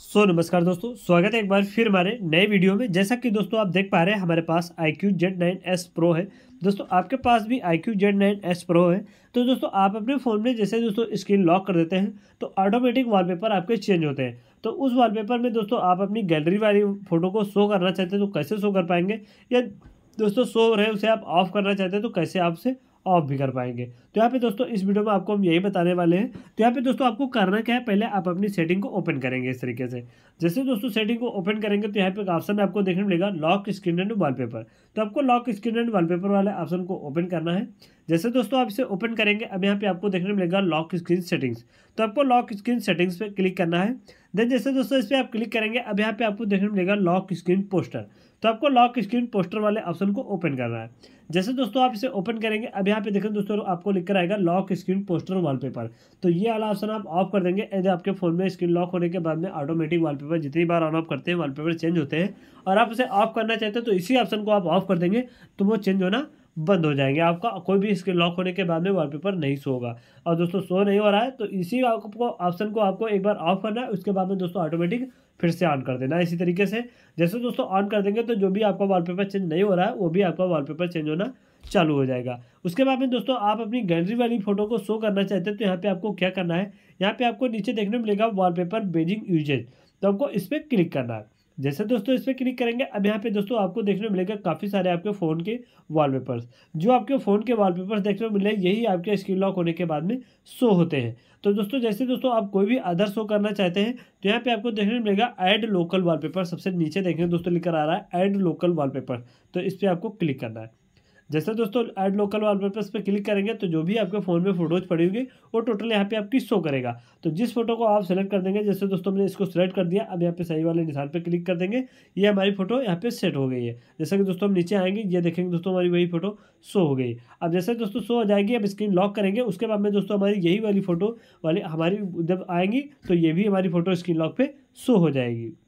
सो so, नमस्कार दोस्तों स्वागत है एक बार फिर हमारे नए वीडियो में जैसा कि दोस्तों आप देख पा रहे हैं हमारे पास iQOO Z nine S Pro है दोस्तों आपके पास भी iQOO Z nine S Pro है तो दोस्तों आप अपने फ़ोन में जैसे दोस्तों स्क्रीन लॉक कर देते हैं तो ऑटोमेटिक वॉलपेपर आपके चेंज होते हैं तो उस वॉलपेपर में दोस्तों आप अपनी गैलरी वाली फ़ोटो को शो करना चाहते हैं तो कैसे शो कर पाएंगे या दोस्तों शो रहे उसे आप ऑफ करना चाहते हैं तो कैसे आप उसे ऑफ भी कर पाएंगे तो यहाँ पे दोस्तों इस वीडियो में आपको हम यही बताने वाले हैं तो यहाँ पे दोस्तों आपको करना क्या है पहले आप अपनी सेटिंग को ओपन करेंगे इस तरीके से जैसे दोस्तों सेटिंग को ओपन करेंगे तो यहाँ पे ऑप्शन आपको देखने मिलेगा लॉक स्क्रीन एंड वॉलपेपर तो आपको लॉक स्क्रीन एंड वॉलपेपर वाले ऑप्शन को ओपन करना है जैसे दोस्तों आप इसे ओपन करेंगे अब यहाँ पे आपको देखने मिलेगा लॉक स्क्रीन सेटिंग्स तो आपको लॉक स्क्रीन सेटिंग्स पर क्लिक करना है देन जैसे दोस्तों इस पर आप क्लिक करेंगे अब यहाँ पे आपको देखने मिलेगा लॉक स्क्रीन पोस्टर तो आपको लॉक स्क्रीन पोस्टर वाले ऑप्शन को ओपन करना है जैसे दोस्तों आप इसे ओपन करेंगे अब यहाँ पे देखें दोस्तों आपको लिख कर आएगा लॉक स्क्रीन पोस्टर वॉलपेपर तो ये वाला ऑप्शन आप ऑफ कर देंगे यदि आपके फोन में स्क्रीन लॉक होने के बाद में ऑटोमेटिक वॉलपेपर जितनी बार ऑन ऑफ करते हैं वॉलपेपर चेंज होते हैं और आप उसे ऑफ करना चाहते हैं तो इसी ऑप्शन को आप ऑफ कर देंगे तो वो चेंज होना बंद हो जाएंगे आपका कोई भी इसके लॉक होने के बाद में वॉलपेपर नहीं शो होगा और दोस्तों शो नहीं हो रहा है तो इसी आपको ऑप्शन को आपको एक बार ऑफ करना है उसके बाद में दोस्तों ऑटोमेटिक फिर से ऑन कर देना है इसी तरीके से जैसे दोस्तों ऑन कर देंगे तो जो भी आपका वॉलपेपर चेंज नहीं हो रहा है वो भी आपका वॉलपेपर चेंज होना चालू हो जाएगा उसके बाद में दोस्तों आप अपनी गैलरी वाली फोटो को शो करना चाहते हैं तो यहाँ पे आपको क्या करना है यहाँ पे आपको नीचे देखने मिलेगा वॉलपेपर बेजिंग यूजेज तो आपको इस पर क्लिक करना है जैसे दोस्तों इस पर क्लिक करेंगे अब यहाँ पे दोस्तों आपको देखने मिलेगा काफ़ी सारे आपके फ़ोन के वॉलपेपर्स जो आपके फ़ोन के वॉलपेपर्स देखने को मिले यही आपके स्क्रीन लॉक होने के बाद में शो होते हैं तो दोस्तों जैसे दोस्तों आप कोई भी अदर शो करना चाहते हैं तो यहाँ पे आपको देखने को मिलेगा ऐड लोकल वॉलपेपर सबसे नीचे देखेंगे दोस्तों लिखकर आ रहा है ऐड लोकल वॉलपेपर तो इस पर आपको क्लिक करना है जैसे दोस्तों ऐड लोकल वॉलपेपर्स पे क्लिक करेंगे तो जो भी आपके फ़ोन में फोटोज पड़ी होगी वो टोटल यहाँ पे आपकी शो करेगा तो जिस फोटो को आप सेलेक्ट कर देंगे जैसे दोस्तों हमने इसको सेलेक्ट कर दिया अब यहाँ पे सही वाले निशान पे क्लिक कर देंगे ये हमारी फोटो यहाँ पे सेट हो गई है जैसे कि दोस्तों हम नीचे आएंगे ये देखेंगे दोस्तों हमारी वही फोटो शो हो गई अब जैसे दोस्तों शो हो जाएगी अब स्क्रीन लॉक करेंगे उसके बाद में दोस्तों हमारी यही वाली फोटो वाली हमारी जब आएंगी तो ये भी हमारी फोटो स्क्रीन लॉक पर शो हो जाएगी